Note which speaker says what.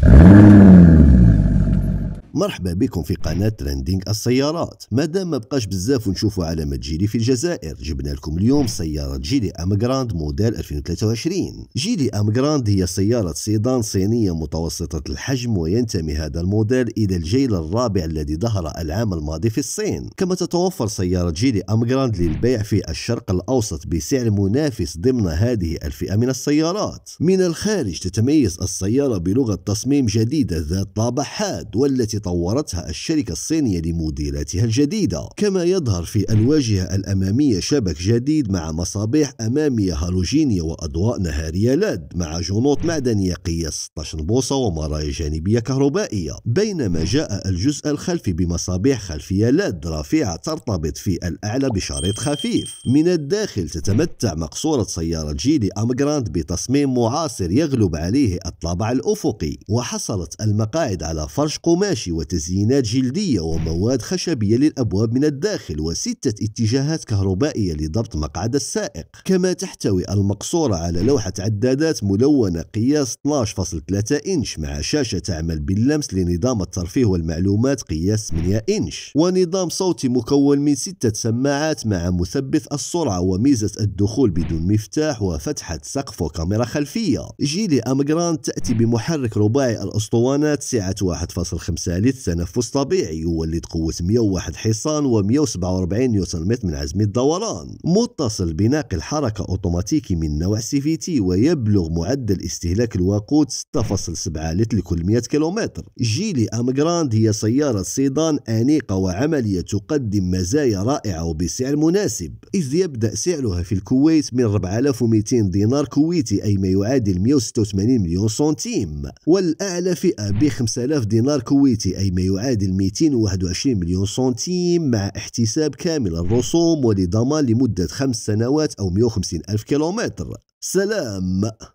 Speaker 1: Mm-hmm. مرحبا بكم في قناة ترندينغ السيارات دام ما بقاش بزاف ونشوفوا علامة جيلي في الجزائر جبنا لكم اليوم سيارة جيلي ام جراند موديل 2023 جيلي ام جراند هي سيارة سيدان صينية متوسطة الحجم وينتمي هذا الموديل إلى الجيل الرابع الذي ظهر العام الماضي في الصين كما تتوفر سيارة جيلي ام جراند للبيع في الشرق الأوسط بسعر منافس ضمن هذه الفئة من السيارات من الخارج تتميز السيارة بلغة تصميم جديدة ذات طابع حاد والتي طورتها الشركة الصينية لموديلاتها الجديدة كما يظهر في الواجهة الأمامية شبك جديد مع مصابيح أمامية هالوجينية وأضواء نهارية لاد مع جنوط معدنية قياس 16 بوصة ومرايا جانبية كهربائية بينما جاء الجزء الخلفي بمصابيح خلفية لاد رفيعة ترتبط في الأعلى بشريط خفيف من الداخل تتمتع مقصورة سيارة جيلي أمجراند بتصميم معاصر يغلب عليه الطابع الأفقي وحصلت المقاعد على فرش قماشي وتزيينات جلدية ومواد خشبية للأبواب من الداخل وستة اتجاهات كهربائية لضبط مقعد السائق كما تحتوي المقصورة على لوحة عدادات ملونة قياس 12.3 إنش مع شاشة تعمل باللمس لنظام الترفيه والمعلومات قياس 8 إنش ونظام صوتي مكون من ستة سماعات مع مثبت السرعة وميزة الدخول بدون مفتاح وفتحة سقف وكاميرا خلفية جيلي أمجران تأتي بمحرك رباعي الأسطوانات سعة 1.5 ثالث تنفس طبيعي يولد قوة 101 حصان و147 نيوتن متر من عزم الدوران متصل بناقل حركة أوتوماتيكي من نوع سي في تي ويبلغ معدل استهلاك الوقود 6.7 لتر لكل 100 كيلومتر جيلي أم جراند هي سيارة سيدان أنيقة وعملية تقدم مزايا رائعة وبسعر مناسب إذ يبدأ سعرها في الكويت من 4200 دينار كويتي أي ما يعادل 186 مليون سنتيم والأعلى فئة ب 5000 دينار كويتي أي ما يعادل 221 مليون سنتيم مع احتساب كامل الرسوم ولضمان لمدة خمس سنوات أو 150 ألف كيلومتر سلام